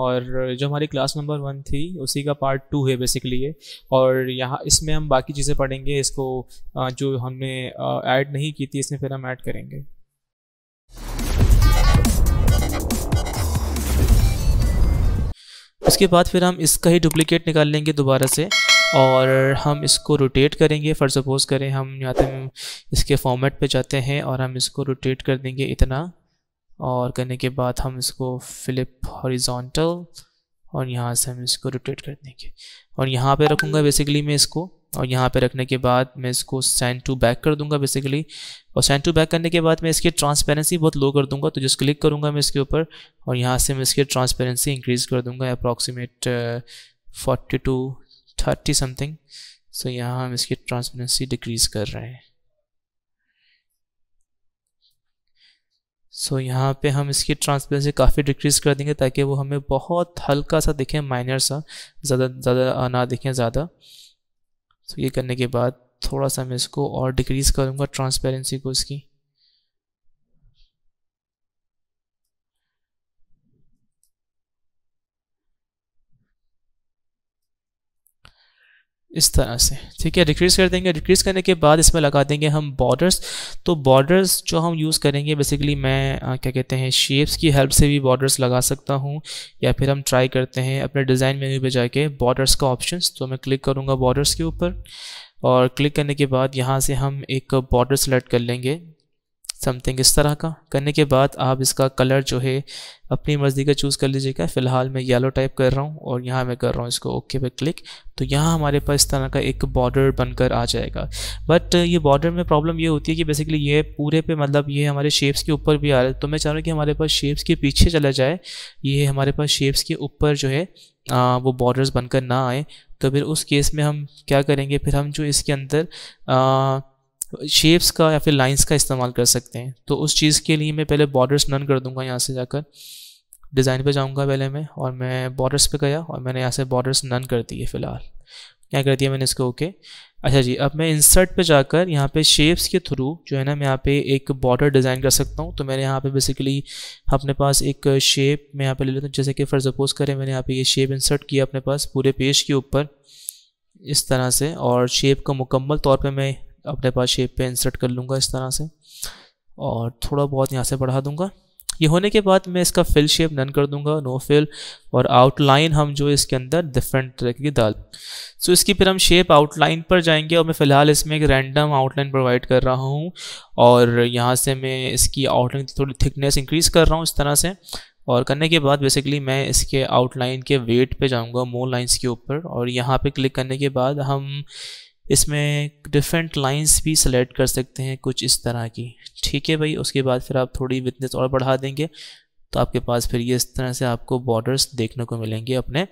और जो हमारी क्लास नंबर वन थी उसी का पार्ट टू है बेसिकली ये और यहाँ इसमें हम बाकी चीज़ें पढ़ेंगे इसको जो हमने ऐड नहीं की थी इसमें फिर हम ऐड करेंगे उसके बाद फिर हम इसका ही डुप्लीकेट निकाल लेंगे दोबारा से और हम इसको रोटेट करेंगे फॉर सपोज़ करें हम यहाँ तक इसके फॉर्मेट पे जाते हैं और हम इसको रोटेट कर देंगे इतना और करने के बाद हम इसको फ्लिप हॉरिजॉन्टल और यहाँ से हम इसको रोटेट कर देंगे और यहाँ पे रखूँगा बेसिकली मैं इसको और यहाँ पे रखने के बाद मैं इसको सेंड टू बैक कर दूंगा बेसिकली और सेंड टू बैक करने के बाद मैं इसकी ट्रांसपेरेंसी बहुत लो कर दूंगा तो जस्ट क्लिक करूँगा मैं इसके ऊपर और यहाँ से मैं इसकी ट्रांसपेरेंसी इंक्रीज़ कर दूँगा approximate forty to thirty something so यहाँ हम इसकी ट्रांसपेरेंसी डिक्रीज़ कर रहे हैं सो so, यहाँ पे हम इसकी ट्रांसपेरेंसी काफ़ी डिक्रीज़ कर देंगे ताकि वो हमें बहुत हल्का सा दिखें माइनर सा ज़्यादा ज़्यादा ना दिखें ज़्यादा सो so, ये करने के बाद थोड़ा सा मैं इसको और डिक्रीज़ करूँगा ट्रांसपेरेंसी को इसकी इस तरह से ठीक है डिक्रीज़ कर देंगे डिक्रीज़ करने के बाद इसमें लगा देंगे हम बॉर्डर्स तो बॉर्डर्स जो हम यूज़ करेंगे बेसिकली मैं आ, क्या कहते हैं शेप्स की हेल्प से भी बॉर्डर्स लगा सकता हूँ या फिर हम ट्राई करते हैं अपने डिज़ाइन मेन्यू पे जाके बॉर्डर्स का ऑप्शंस तो मैं क्लिक करूँगा बॉर्डर्स के ऊपर और क्लिक करने के बाद यहाँ से हम एक बॉर्डर सेलेक्ट कर लेंगे समथिंग इस तरह का करने के बाद आप इसका कलर जो है अपनी मर्ज़ी का चूज़ कर लीजिएगा फ़िलहाल मैं येलो टाइप कर रहा हूँ और यहाँ मैं कर रहा हूँ इसको ओके पे क्लिक तो यहाँ हमारे पास इस तरह का एक बॉर्डर बनकर आ जाएगा बट ये बॉर्डर में प्रॉब्लम ये होती है कि बेसिकली ये पूरे पे मतलब ये हमारे शेप्स के ऊपर भी आ रहा है तो मैं चाह रहा हूँ कि हमारे पास शेप्स के पीछे चला जाए ये हमारे पास शेप्स के ऊपर जो है आ, वो बॉर्डर्स बनकर ना आए तो फिर उस केस में हम क्या करेंगे फिर हम जो इसके अंदर आ, शेप्स का या फिर लाइंस का इस्तेमाल कर सकते हैं तो उस चीज़ के लिए मैं पहले बॉर्डर्स नन कर दूंगा यहाँ से जाकर डिज़ाइन पे जाऊंगा पहले मैं और मैं बॉर्डर्स पे गया और मैंने यहाँ से बॉर्डर्स नन कर दिए फ़िलहाल क्या कर दिया मैंने इसको ओके अच्छा जी अब मैं इंसर्ट पे जाकर यहाँ पे शेप्स के थ्रू जो है ना मैं यहाँ पे एक बॉर्डर डिज़ाइन कर सकता हूँ तो मैंने यहाँ पे बेसिकली अपने पास एक शेप मैं यहाँ पे ले लेता हूँ जैसे कि फॉर सपोज करें मैंने यहाँ पे ये शेप इंसर्ट किया अपने पास पूरे पेज के ऊपर इस तरह से और शेप को मुकम्मल तौर पे मैं अपने पास शेप पे इंसर्ट कर लूँगा इस तरह से और थोड़ा बहुत यहाँ से बढ़ा दूँगा ये होने के बाद मैं इसका फिल शेप नन कर दूंगा नो फिल और आउटलाइन हम जो इसके अंदर डिफरेंट तरह की डाल सो इसकी फिर हम शेप आउटलाइन पर जाएंगे और मैं फ़िलहाल इसमें एक रैंडम आउटलाइन प्रोवाइड कर रहा हूँ और यहाँ से मैं इसकी आउटलाइन थोड़ी थिकनेस इंक्रीज़ कर रहा हूँ इस तरह से और करने के बाद बेसिकली मैं इसके आउटलाइन के वेट पे जाऊंगा मोर लाइंस के ऊपर और यहाँ पे क्लिक करने के बाद हम इसमें डिफरेंट लाइंस भी सेलेक्ट कर सकते हैं कुछ इस तरह की ठीक है भाई उसके बाद फिर आप थोड़ी विथनेस और बढ़ा देंगे तो आपके पास फिर ये इस तरह से आपको बॉर्डर्स देखने को मिलेंगे अपने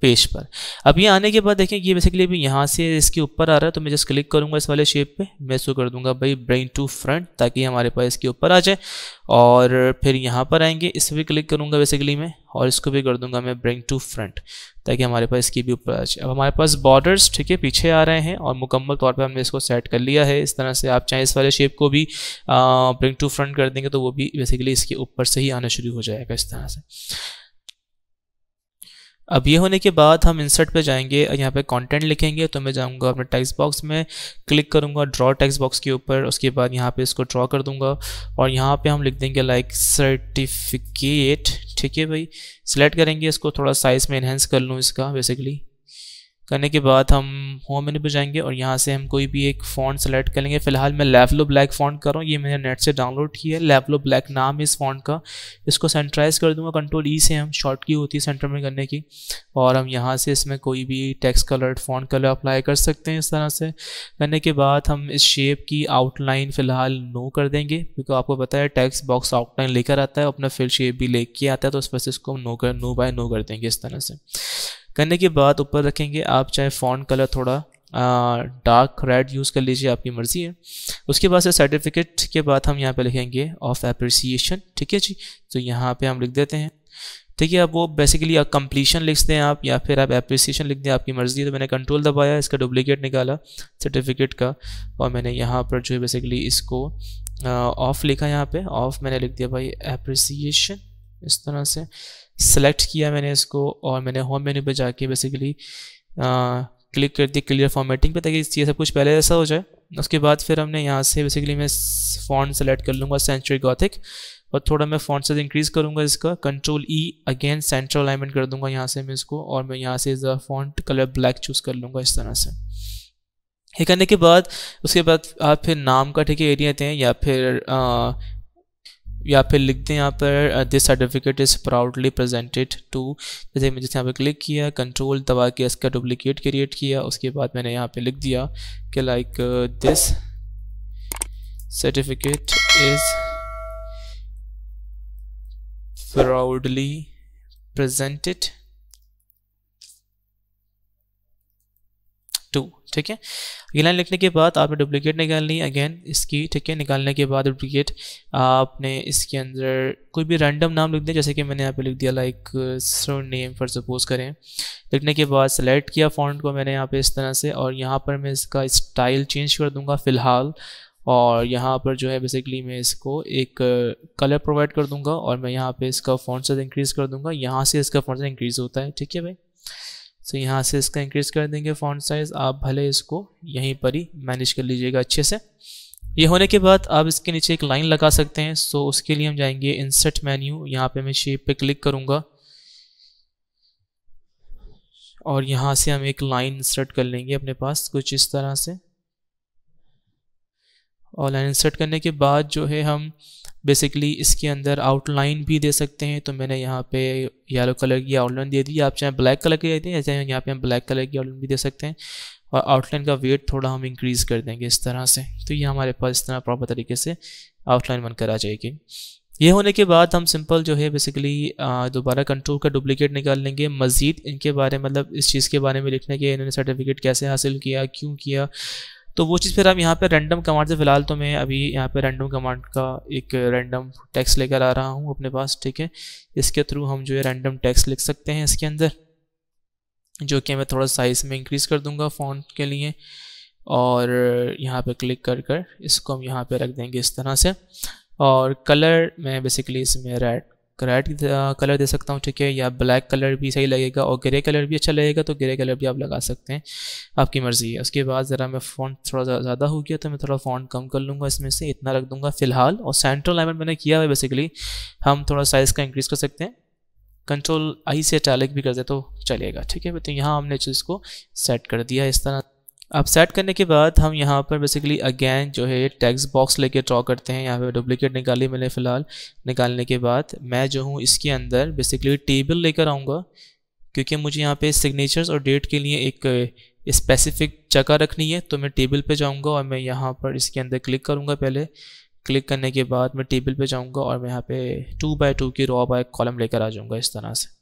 पेज पर अब ये आने के बाद देखें ये बेसिकली अभी यहाँ से इसके ऊपर आ रहा है तो मैं जस्ट क्लिक करूँगा इस वाले शेप पे मैं इसको कर दूँगा भाई ब्रेन टू फ्रंट ताकि हमारे पास इसके ऊपर आ जाए और फिर यहाँ पर आएंगे इस पर भी क्लिक करूँगा बेसिकली मैं और इसको भी कर दूँगा मैं ब्रेन टू फ्रंट ताकि हमारे पास इसकी भी ऊपर आ जाए अब हमारे पास बॉर्डर्स ठीक है पीछे आ रहे हैं और मुकम्मल तौर पर हमने इसको सेट कर लिया है इस तरह से आप चाहें इस वाले शेप को भी ब्रिंग टू फ्रंट कर देंगे तो वो भी बेसिकली इसके ऊपर से ही आना शुरू हो जाएगा इस तरह से अब ये होने के बाद हम इंसर्ट पे जाएंगे यहाँ पे कंटेंट लिखेंगे तो मैं जाऊँगा अपने टेक्स्ट बॉक्स में क्लिक करूँगा ड्रॉ टेक्स्ट बॉक्स के ऊपर उसके बाद यहाँ पे इसको ड्रॉ कर दूँगा और यहाँ पे हम लिख देंगे लाइक सर्टिफिकेट ठीक है भाई सिलेक्ट करेंगे इसको थोड़ा साइज़ में इन्हेंस कर लूँ इसका बेसिकली करने के बाद हम होम मेनू पे जाएंगे और यहाँ से हम कोई भी एक फ़ॉन्ट सेलेक्ट करेंगे फिलहाल मैं लेवलो ब्लैक फ़ॉन्ट कर रहा हूँ ये मैंने नेट से डाउनलोड किया है लेवलो ब्लैक नाम है इस फ़ॉन्ट का इसको सेंट्राइज कर दूंगा कंट्रोल ई e से हम शॉर्ट की होती है सेंटर में करने की और हम यहाँ से इसमें कोई भी text colour font colour apply कर सकते हैं इस तरह से करने के बाद हम इस शेप की आउटलाइन फ़िलहाल नो कर देंगे क्योंकि आपको पता है टेक्स्ट बॉक्स आउटलाइन लेकर आता है अपना फिल शेप भी लेके आता है तो उस पर से इसको नो कर नो बाय नो कर देंगे इस तरह से करने के बाद ऊपर रखेंगे आप चाहे फ़ॉन्ट कलर थोड़ा डार्क रेड यूज़ कर लीजिए आपकी मर्ज़ी है उसके बाद से सर्टिफिकेट के बाद हम यहाँ पे लिखेंगे ऑफ अप्रिसिएशन ठीक है जी तो यहाँ पे हम लिख देते हैं ठीक है अब वो बेसिकली आप कंप्लीशन लिख दें आप या फिर आप एप्रिसिएशन लिख दें आपकी मर्ज़ी है तो मैंने कंट्रोल दबाया इसका डुप्लिकेट निकाला सर्टिफिकेट का और मैंने यहाँ पर जो है बेसिकली इसको ऑफ़ लिखा यहाँ पर ऑफ़ मैंने लिख दिया भाई एप्रिसिएशन इस तरह से सेलेक्ट किया मैंने इसको और मैंने होम मेन्यू पर जाके बेसिकली क्लिक कर दी क्लियर फॉर्मेटिंग पे ताकि ये सब कुछ पहले ऐसा हो जाए उसके बाद फिर हमने यहाँ से बेसिकली मैं फ़ॉन्ट सेलेक्ट कर लूँगा सेंचुरी गॉथिक और थोड़ा मैं फ़ॉन्ट साइज इंक्रीज़ करूँगा इसका control E again central alignment कर दूँगा यहाँ से मैं इसको और मैं यहाँ से इसका फ़ॉन्ट कलर ब्लैक चूज़ कर लूँगा इस तरह से ये करने के बाद उसके बाद आप फिर नाम का ठीक है एरिया दें या फिर या फिर लिख दें यहाँ पर this certificate is proudly presented to जैसे मैं जैसे यहाँ पर क्लिक किया कंट्रोल दबा के इसका डुप्लिकेट क्रिएट किया उसके बाद मैंने यहाँ पे लिख दिया कि like this certificate is proudly presented to ठीक है ये लाइन लिखने के बाद आपने डुप्लीकेट निकालनी अगेन इसकी ठीक है निकालने के बाद डुप्लीकेट आपने इसके अंदर कोई भी रैंडम नाम लिख दें जैसे कि मैंने यहाँ पे लिख दिया like so name for suppose करें लिखने के बाद सेलेक्ट किया फॉन्ट को मैंने यहाँ पे इस तरह से और यहाँ पर मैं इसका स्टाइल चेंज कर दूंगा फ़िलहाल और यहाँ पर जो है बेसिकली मैं इसको एक कलर प्रोवाइड कर दूंगा और मैं यहाँ पे इसका फॉन्ट साइज इंक्रीज़ कर दूंगा यहाँ से इसका फॉन्ट साइज इंक्रीज़ होता है ठीक है भाई सो so, यहाँ से इसका इंक्रीज़ कर देंगे फ़ॉन्ट साइज़ आप भले इसको यहीं पर ही मैनेज कर लीजिएगा अच्छे से ये होने के बाद आप इसके नीचे एक लाइन लगा सकते हैं सो so, उसके लिए हम जाएंगे इंसर्ट मेन्यू यहाँ पे मैं शेप पे क्लिक करूँगा और यहाँ से हम एक लाइन इंसर्ट कर लेंगे अपने पास कुछ इस तरह से और लाइन इंसर्ट करने के बाद जो है हम बेसिकली इसके अंदर आउटलाइन भी दे सकते हैं तो मैंने यहाँ पे येलो कलर की आउटलाइन दे दी आप चाहे ब्लैक कलर की देते हैं चाहे यहाँ पे हम ब्लैक कलर की आउटलाइन भी दे सकते हैं और आउटलाइन का वेट थोड़ा हम इंक्रीज़ कर देंगे इस तरह से तो ये हमारे पास इस तरह प्रॉपर तरीके से आउटलाइन बनकर आ जाएगी ये होने के बाद हम सिंपल जो है बेसिकली दोबारा कंट्रोल का डुप्लीकेट निकाल लेंगे मज़ीद इनके बारे मतलब इस चीज़ के बारे में लिखने के इन्होंने सर्टिफिकेट कैसे हासिल किया क्यों किया तो वो चीज़ फिर हम यहाँ पे रैंडम कमांड से फ़िलहाल तो मैं अभी यहाँ पे रैंडम कमांड का एक रैंडम टैक्स लेकर आ रहा हूँ अपने पास ठीक है इसके थ्रू हम जो है रैंडम टैक्स लिख सकते हैं इसके अंदर जो कि मैं थोड़ा साइज़ में इंक्रीज़ कर दूँगा फोन के लिए और यहाँ पर क्लिक कर कर इसको हम यहाँ पर रख देंगे इस तरह से और कलर मैं बेसिकली इसमें रेड रेड कलर दे सकता हूँ ठीक है या ब्लैक कलर भी सही लगेगा और ग्रे कलर भी अच्छा लगेगा तो ग्रे कलर भी आप लगा सकते हैं आपकी मर्ज़ी है उसके बाद ज़रा मैं फ़ॉन्ट थोड़ा ज़्यादा हो गया तो मैं थोड़ा फ़ॉन्ट कम कर लूँगा इसमें से इतना रख दूँगा फ़िलहाल और सेंट्रल लाइन मैंने किया है बेसिकली हम थोड़ा साइज़ का इंक्रीज़ कर सकते हैं कंट्रोल आई से अटैलिक भी कर दे तो चलेगा ठीक है तो यहाँ हमने चीज़ को सेट कर दिया इस तरह अब सेट करने के बाद हम यहाँ पर बेसिकली अगेन जो है टैक्स बॉक्स लेके ड्रॉ करते हैं यहाँ पे डुप्लीकेट निकाली मैंने फ़िलहाल निकालने के बाद मैं जो हूँ इसके अंदर बेसिकली टेबल लेकर आऊँगा क्योंकि मुझे यहाँ पे सिग्नेचर्स और डेट के लिए एक स्पेसिफिक जगह रखनी है तो मैं टेबल पे जाऊँगा और मैं यहाँ पर इसके अंदर क्लिक करूँगा पहले क्लिक करने के बाद मैं टेबल पर जाऊँगा और मैं यहाँ पर टू बाई टू की रॉ बाय कॉलम लेकर आ जाऊँगा इस तरह से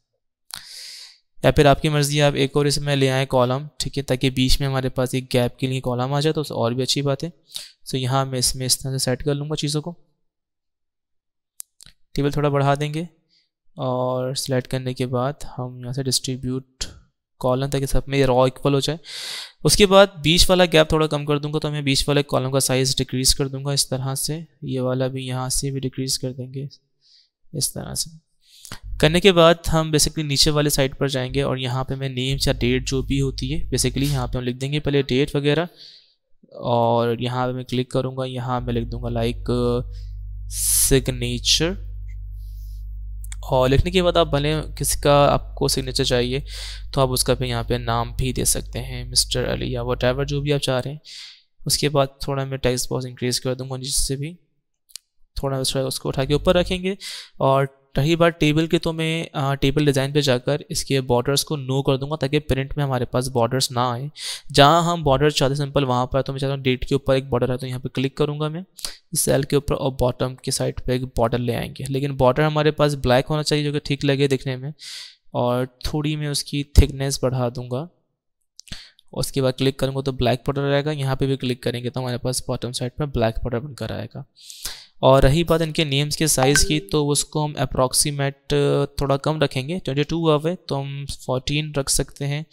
या फिर आपकी मर्ज़ी आप एक और इसमें ले आएँ कॉलम ठीक है ताकि बीच में हमारे पास एक गैप के लिए कॉलम आ जाए तो और भी अच्छी बात है सो यहाँ मैं इसमें इस तरह से सेट कर लूँगा चीज़ों को टेबल थोड़ा बढ़ा देंगे और सिलेक्ट करने के बाद हम यहाँ से डिस्ट्रीब्यूट कॉलम ताकि सब में रॉ इक्वल हो जाए उसके बाद बीच वाला गैप थोड़ा कम कर दूंगा तो मैं बीच वाले कॉलम का साइज़ डिक्रीज़ कर दूंगा इस तरह से ये वाला भी यहाँ से भी डिक्रीज़ कर देंगे इस तरह से करने के बाद हम बेसिकली नीचे वाले साइड पर जाएंगे और यहाँ पे मैं नेम्स या डेट जो भी होती है बेसिकली यहाँ पे हम लिख देंगे पहले डेट वगैरह और यहाँ पे मैं क्लिक करूँगा यहाँ मैं लिख दूँगा लाइक सिग्नेचर और लिखने के बाद आप भले किसी का आपको सिग्नेचर चाहिए तो आप उसका भी यहाँ पर नाम भी दे सकते हैं मिस्टर अली या वट जो भी आप चाह रहे हैं उसके बाद थोड़ा मैं टेक्स्ट बॉक्स इंक्रीज़ कर दूँगा जिससे भी थोड़ा उसको उठा के ऊपर रखेंगे और रही बात टेबल की तो मैं टेबल डिज़ाइन पे जाकर इसके बॉर्डर्स को नो कर दूंगा ताकि प्रिंट में हमारे पास बॉर्डर्स ना आए जहाँ हम बॉर्डर चाहते सिंपल वहाँ पर तो मैं चाहता हूँ डेट के ऊपर एक बॉर्डर है तो यहाँ पे क्लिक करूँगा मैं इस सेल के ऊपर और बॉटम के साइड पे एक बॉर्डर ले आएंगे लेकिन बॉर्डर हमारे पास ब्लैक होना चाहिए जो कि ठीक लगे दिखने में और थोड़ी मैं उसकी थिकनेस बढ़ा दूँगा उसके बाद क्लिक करूँगा तो ब्लैक बॉर्डर आएगा यहाँ पर भी क्लिक करेंगे तो हमारे पास बॉटम साइड पर ब्लैक बॉर्डर बनकर आएगा और रही बात इनके नेम्स के साइज़ की तो उसको हम अप्रॉक्सीमेट थोड़ा कम रखेंगे ट्वेंटी टू अब तो हम फोर्टीन रख सकते हैं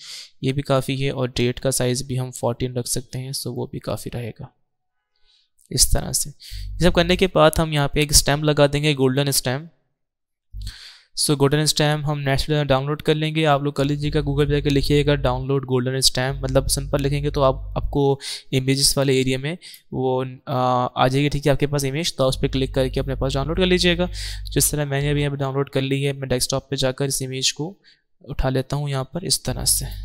ये भी काफ़ी है और डेट का साइज़ भी हम फोर्टीन रख सकते हैं सो वो भी काफ़ी रहेगा इस तरह से ये सब करने के बाद हम यहाँ पे एक स्टैम्प लगा देंगे golden stamp so golden stamp हम नेक्स्ट से डाउनलोड कर लेंगे आप लोग कर लीजिएगा गूगल पे जाकर लिखिएगा डाउनलोड गोल्डन स्टैम्प मतलब सिंपल लिखेंगे तो आप आपको इमेजेस वाले एरिया में वो आ, आ जाएगी ठीक है आपके पास इमेज तो उस पर क्लिक करके अपने पास डाउनलोड कर लीजिएगा जिस तरह मैंने अभी यहाँ पर डाउनलोड कर ली है मैं डेस्कटॉप पर जाकर इस इमेज को उठा लेता हूँ यहाँ पर इस तरह से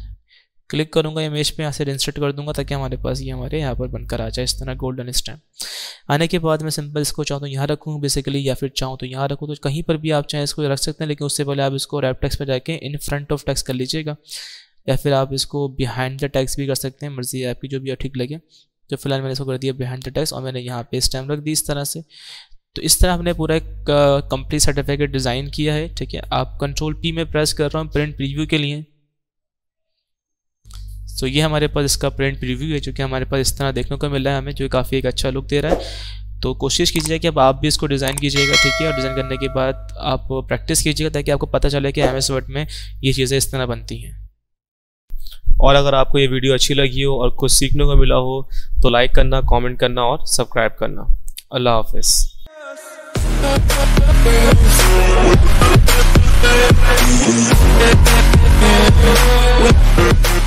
क्लिक करूँगा इमेज पे यहाँ से इंसर्ट कर दूंगा ताकि हमारे पास ये हमारे यहाँ पर बनकर आ जाए इस तरह गोल्डन स्टैम्प आने के बाद मैं सिंपल इसको चाहूँ तो यहाँ रखूँ बेसिकली या फिर चाहूँ तो यहाँ रखूँ तो कहीं पर भी आप चाहें इसको रख सकते हैं लेकिन उससे पहले आप इसको रैप टैक्स पर जाके इन फ्रंट ऑफ टैक्स कर लीजिएगा या फिर आप इसको बिहाइंड द टैक्स भी कर सकते हैं मर्जी आपकी जो भी ठीक लगे तो फिलहाल मैंने इसको कर दिया बिहाइंड द टैक्स और मैंने यहाँ पे स्टैम्प रख दी इस तरह से तो इस तरह हमने पूरा एक कंप्लीट सर्टिफिकेट डिज़ाइन किया है ठीक है आप कंट्रोल पी में प्रेस कर रहा हूँ प्रिंट प्रीव्यू के लिए सो ये हमारे पास इसका प्रिंट रिव्यू है जो कि हमारे पास इस तरह देखने को मिल रहा है हमें जो काफ़ी एक अच्छा लुक दे रहा है तो कोशिश कीजिए कि अब आप भी इसको डिज़ाइन कीजिएगा ठीक है और डिज़ाइन करने के बाद आप प्रैक्टिस कीजिएगा ताकि आपको पता चले कि एम एस वर्ड में ये चीज़ें इस तरह बनती हैं और अगर आपको ये वीडियो अच्छी लगी हो और कुछ सीखने को मिला हो तो लाइक करना कमेंट करना और सब्सक्राइब करना अल्लाह हाफिज़